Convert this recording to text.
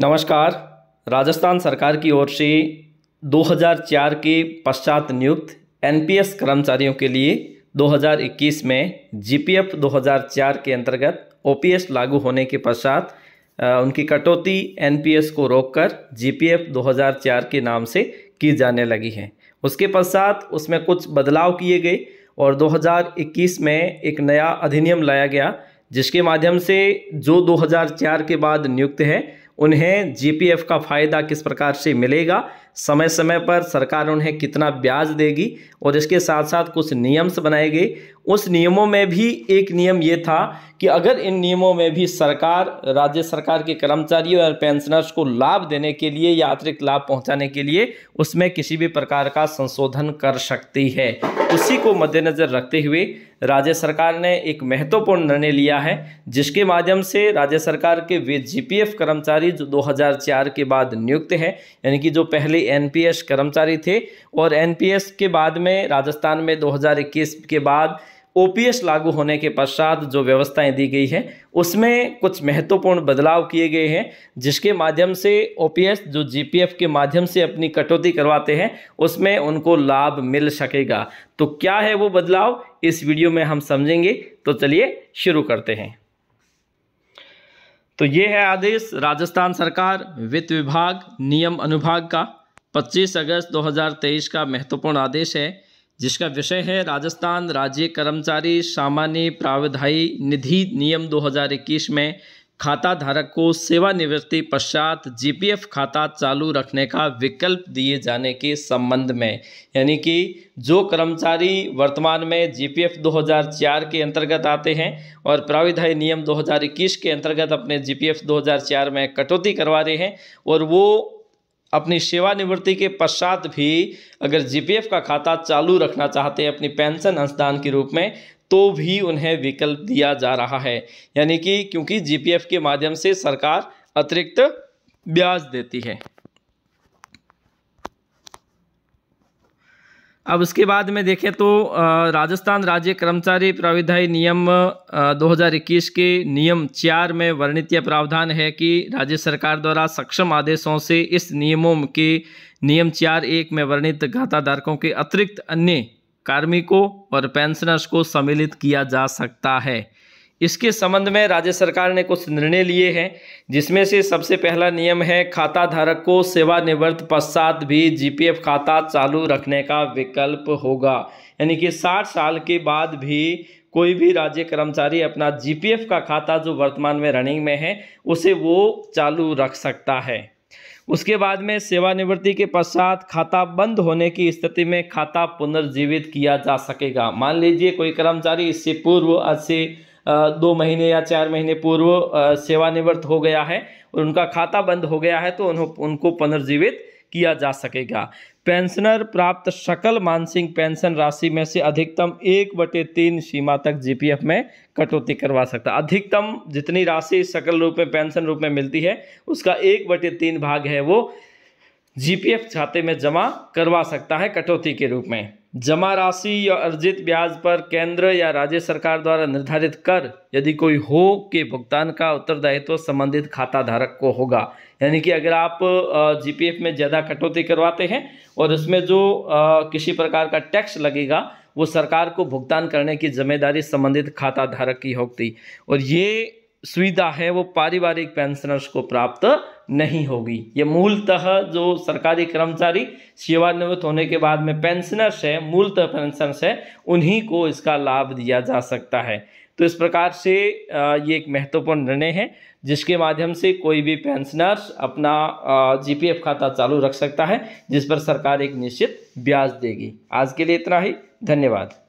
नमस्कार राजस्थान सरकार की ओर से 2004 के पश्चात नियुक्त एनपीएस कर्मचारियों के लिए 2021 में जीपीएफ 2004 के अंतर्गत ओपीएस लागू होने के पश्चात उनकी कटौती एनपीएस को रोककर जीपीएफ 2004 के नाम से की जाने लगी है उसके पश्चात उसमें कुछ बदलाव किए गए और 2021 में एक नया अधिनियम लाया गया जिसके माध्यम से जो 2004 के बाद नियुक्त है उन्हें जीपीएफ का फ़ायदा किस प्रकार से मिलेगा समय समय पर सरकार उन्हें कितना ब्याज देगी और इसके साथ साथ कुछ नियम्स बनाए गए उस नियमों में भी एक नियम ये था कि अगर इन नियमों में भी सरकार राज्य सरकार के कर्मचारियों और पेंशनर्स को लाभ देने के लिए या अतिरिक्त लाभ पहुंचाने के लिए उसमें किसी भी प्रकार का संशोधन कर सकती है उसी को मद्देनज़र रखते हुए राज्य सरकार ने एक महत्वपूर्ण निर्णय लिया है जिसके माध्यम से राज्य सरकार के वे जीपीएफ कर्मचारी जो 2004 के बाद नियुक्त हैं यानी कि जो पहले एनपीएस कर्मचारी थे और एनपीएस के बाद में राजस्थान में 2021 के बाद ओपीएस लागू होने के पश्चात जो व्यवस्थाएं दी गई हैं उसमें कुछ महत्वपूर्ण बदलाव किए गए हैं जिसके माध्यम से ओपीएस जो जीपीएफ के माध्यम से अपनी कटौती करवाते हैं उसमें उनको लाभ मिल सकेगा तो क्या है वो बदलाव इस वीडियो में हम समझेंगे तो चलिए शुरू करते हैं तो ये है आदेश राजस्थान सरकार वित्त विभाग नियम अनुभाग का 25 अगस्त 2023 का महत्वपूर्ण आदेश है जिसका विषय है राजस्थान राज्य कर्मचारी सामान्य प्रावधायी निधि नियम 2021 में खाता धारक को सेवानिवृत्ति पश्चात जीपीएफ खाता चालू रखने का विकल्प दिए जाने के संबंध में यानी कि जो कर्मचारी वर्तमान में जीपीएफ 2004 के अंतर्गत आते हैं और प्राविधायी नियम 2021 के अंतर्गत अपने जीपीएफ 2004 में कटौती करवा रहे हैं और वो अपनी सेवानिवृत्ति के पश्चात भी अगर जीपीएफ का खाता चालू रखना चाहते हैं अपनी पेंशन अंशदान के रूप में तो भी उन्हें विकल्प दिया जा रहा है यानी कि क्योंकि जीपीएफ के माध्यम से सरकार अतिरिक्त ब्याज देती है अब उसके बाद में देखें तो राजस्थान राज्य कर्मचारी प्राविधायी नियम 2021 के नियम चार में वर्णित यह प्रावधान है कि राज्य सरकार द्वारा सक्षम आदेशों से इस नियमों के नियम चार एक में वर्णित घाताधारकों के अतिरिक्त अन्य कार्मिकों और पेंशनर्स को सम्मिलित किया जा सकता है इसके संबंध में राज्य सरकार ने कुछ निर्णय लिए हैं जिसमें से सबसे पहला नियम है खाता धारक को सेवानिवृत्त पश्चात भी जीपीएफ खाता चालू रखने का विकल्प होगा यानी कि 60 साल के बाद भी कोई भी राज्य कर्मचारी अपना जीपीएफ का खाता जो वर्तमान में रनिंग में है उसे वो चालू रख सकता है उसके बाद में सेवानिवृत्ति के पश्चात खाता बंद होने की स्थिति में खाता पुनर्जीवित किया जा सकेगा मान लीजिए कोई कर्मचारी इससे पूर्व आज से दो महीने या चार महीने पूर्व सेवानिवृत्त हो गया है और उनका खाता बंद हो गया है तो उनको पुनर्जीवित किया जा सकेगा पेंशनर प्राप्त सकल मानसिक पेंशन राशि में से अधिकतम एक बटे तीन सीमा तक जीपीएफ में कटौती करवा सकता है अधिकतम जितनी राशि सकल रूप में पेंशन रूप में मिलती है उसका एक बटे तीन भाग है वो जीपीएफ खाते में जमा करवा सकता है कटौती के रूप में जमा राशि या अर्जित ब्याज पर केंद्र या राज्य सरकार द्वारा निर्धारित कर यदि कोई हो के भुगतान का उत्तरदायित्व तो संबंधित खाता धारक को होगा यानी कि अगर आप जीपीएफ में ज़्यादा कटौती करवाते हैं और इसमें जो किसी प्रकार का टैक्स लगेगा वो सरकार को भुगतान करने की जिम्मेदारी संबंधित खाता धारक की होती और ये सुविधा है वो पारिवारिक पेंशनर्स को प्राप्त नहीं होगी ये मूलतः जो सरकारी कर्मचारी सेवानिवृत्त होने के बाद में पेंशनर्स है मूलतः पेंशनर्स है उन्हीं को इसका लाभ दिया जा सकता है तो इस प्रकार से ये एक महत्वपूर्ण निर्णय है जिसके माध्यम से कोई भी पेंशनर्स अपना जीपीएफ खाता चालू रख सकता है जिस पर सरकार एक निश्चित ब्याज देगी आज के लिए इतना ही धन्यवाद